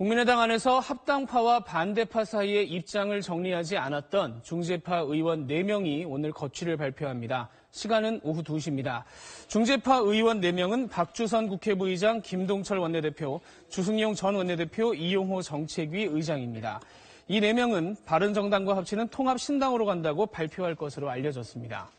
국민의당 안에서 합당파와 반대파 사이의 입장을 정리하지 않았던 중재파 의원 4명이 오늘 거취를 발표합니다. 시간은 오후 2시입니다. 중재파 의원 4명은 박주선 국회부의장, 김동철 원내대표, 주승용 전 원내대표, 이용호 정책위 의장입니다. 이 4명은 바른정당과 합치는 통합신당으로 간다고 발표할 것으로 알려졌습니다.